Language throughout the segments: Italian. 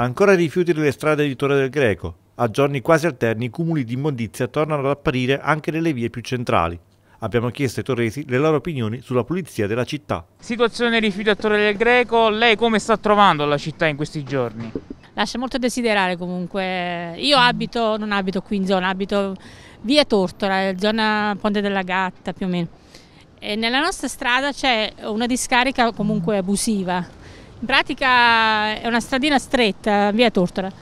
Ancora rifiuti nelle strade di Torre del Greco. A giorni quasi alterni i cumuli di immondizia tornano ad apparire anche nelle vie più centrali. Abbiamo chiesto ai torresi le loro opinioni sulla pulizia della città. Situazione rifiuti a Torre del Greco, lei come sta trovando la città in questi giorni? Lascia molto a desiderare comunque. Io abito, non abito qui in zona, abito via Tortora, zona Ponte della Gatta più o meno. E nella nostra strada c'è una discarica comunque abusiva in pratica è una stradina stretta, via Tortora.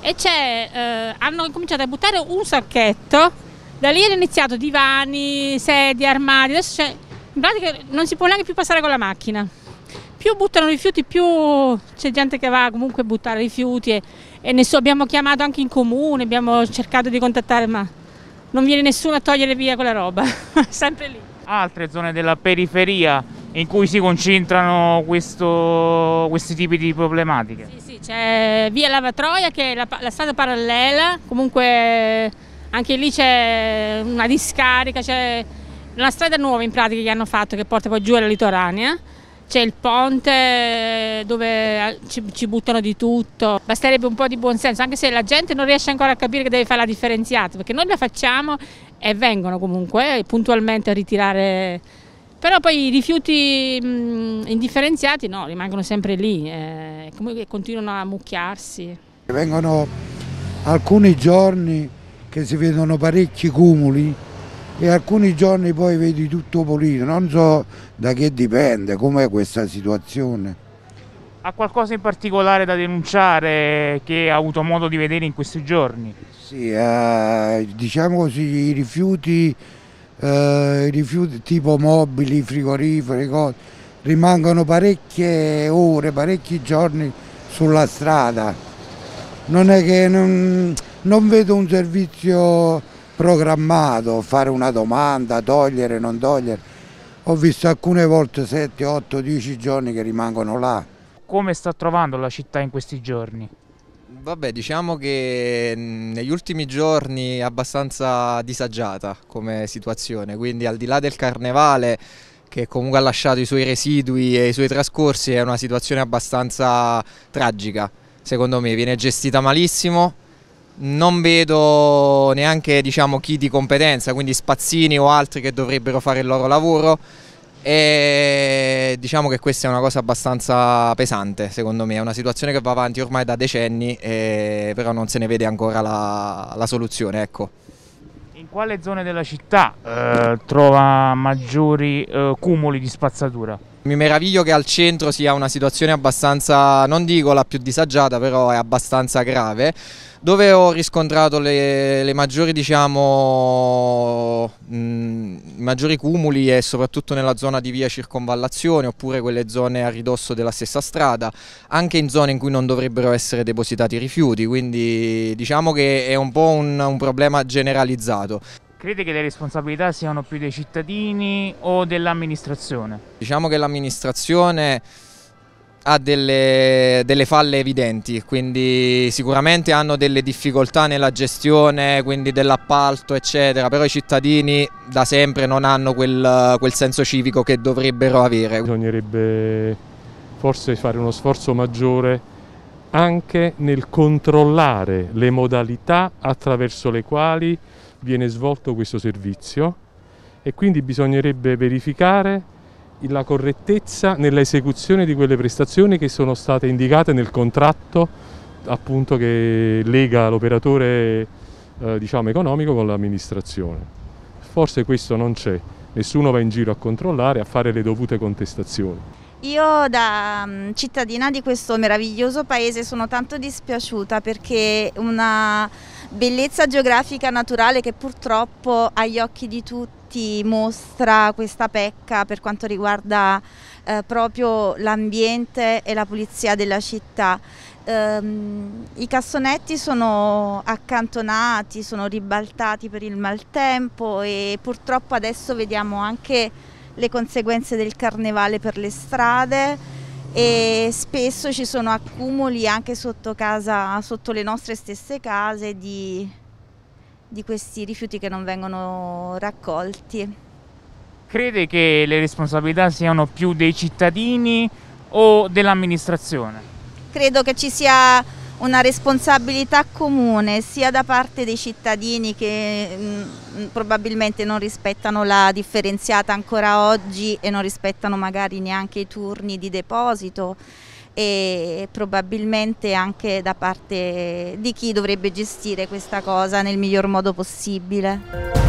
E eh, hanno cominciato a buttare un sacchetto, da lì hanno iniziato divani, sedie, armadi, adesso c'è, in pratica non si può neanche più passare con la macchina. Più buttano rifiuti, più c'è gente che va comunque a buttare rifiuti e, e nessuno, abbiamo chiamato anche in comune, abbiamo cercato di contattare ma non viene nessuno a togliere via quella roba, sempre lì. Altre zone della periferia in cui si concentrano questo, questi tipi di problematiche. Sì, sì, c'è via Lavatroia che è la, la strada parallela, comunque anche lì c'è una discarica, c'è una strada nuova in pratica che hanno fatto che porta poi giù alla litoranea, c'è il ponte eh, dove eh, ci, ci buttano di tutto, basterebbe un po' di buonsenso, anche se la gente non riesce ancora a capire che deve fare la differenziata, perché noi la facciamo e vengono comunque eh, puntualmente a ritirare però poi i rifiuti mh, mm, indifferenziati no, rimangono sempre lì, eh, continuano a mucchiarsi. Vengono alcuni giorni che si vedono parecchi cumuli e alcuni giorni poi vedi tutto pulito, non so da che dipende, com'è questa situazione. Ha qualcosa in particolare da denunciare che ha avuto modo di vedere in questi giorni? Sì, eh, diciamo così, i rifiuti eh, rifiuti tipo mobili, frigoriferi, cose, rimangono parecchie ore, parecchi giorni sulla strada. Non è che non, non vedo un servizio programmato, fare una domanda, togliere, non togliere. Ho visto alcune volte 7, 8, 10 giorni che rimangono là. Come sta trovando la città in questi giorni? Vabbè, diciamo che mm, negli ultimi giorni è abbastanza disagiata come situazione, quindi al di là del carnevale che comunque ha lasciato i suoi residui e i suoi trascorsi è una situazione abbastanza tragica, secondo me, viene gestita malissimo. Non vedo neanche diciamo, chi di competenza, quindi spazzini o altri che dovrebbero fare il loro lavoro. E diciamo che questa è una cosa abbastanza pesante secondo me, è una situazione che va avanti ormai da decenni e però non se ne vede ancora la, la soluzione. Ecco. In quale zone della città eh, trova maggiori eh, cumuli di spazzatura? Mi meraviglio che al centro sia una situazione abbastanza, non dico la più disagiata, però è abbastanza grave, dove ho riscontrato le, le maggiori, diciamo, mh, mm, maggiori cumuli e soprattutto nella zona di via circonvallazione oppure quelle zone a ridosso della stessa strada, anche in zone in cui non dovrebbero essere depositati rifiuti, quindi diciamo che è un po' un, un problema generalizzato. Crede che le responsabilità siano più dei cittadini o dell'amministrazione? Diciamo che l'amministrazione ha delle, delle, falle evidenti, quindi sicuramente hanno delle difficoltà nella gestione dell'appalto, eccetera, però i cittadini da sempre non hanno quel, quel senso civico che dovrebbero avere. Bisognerebbe forse fare uno sforzo maggiore anche nel controllare le modalità attraverso le quali viene svolto questo servizio e quindi bisognerebbe verificare la correttezza nell'esecuzione di quelle prestazioni che sono state indicate nel contratto appunto, che lega l'operatore eh, diciamo, economico con l'amministrazione. Forse questo non c'è, nessuno va in giro a controllare, a fare le dovute contestazioni. Io da mm, cittadina di questo meraviglioso paese sono tanto dispiaciuta perché una bellezza geografica naturale che purtroppo agli occhi di tutti mostra questa pecca per quanto riguarda eh, proprio l'ambiente e la pulizia della città. Ehm, I cassonetti sono accantonati, sono ribaltati per il maltempo e purtroppo adesso vediamo anche le conseguenze del carnevale per le strade e spesso ci sono accumuli anche sotto, casa, sotto le nostre stesse case di, di questi rifiuti che non vengono raccolti. Crede che le responsabilità siano più dei cittadini o dell'amministrazione? Credo che ci sia una responsabilità comune sia da parte dei cittadini che mm, probabilmente non rispettano la differenziata ancora oggi e non rispettano magari neanche i turni di deposito e probabilmente anche da parte di chi dovrebbe gestire questa cosa nel miglior modo possibile.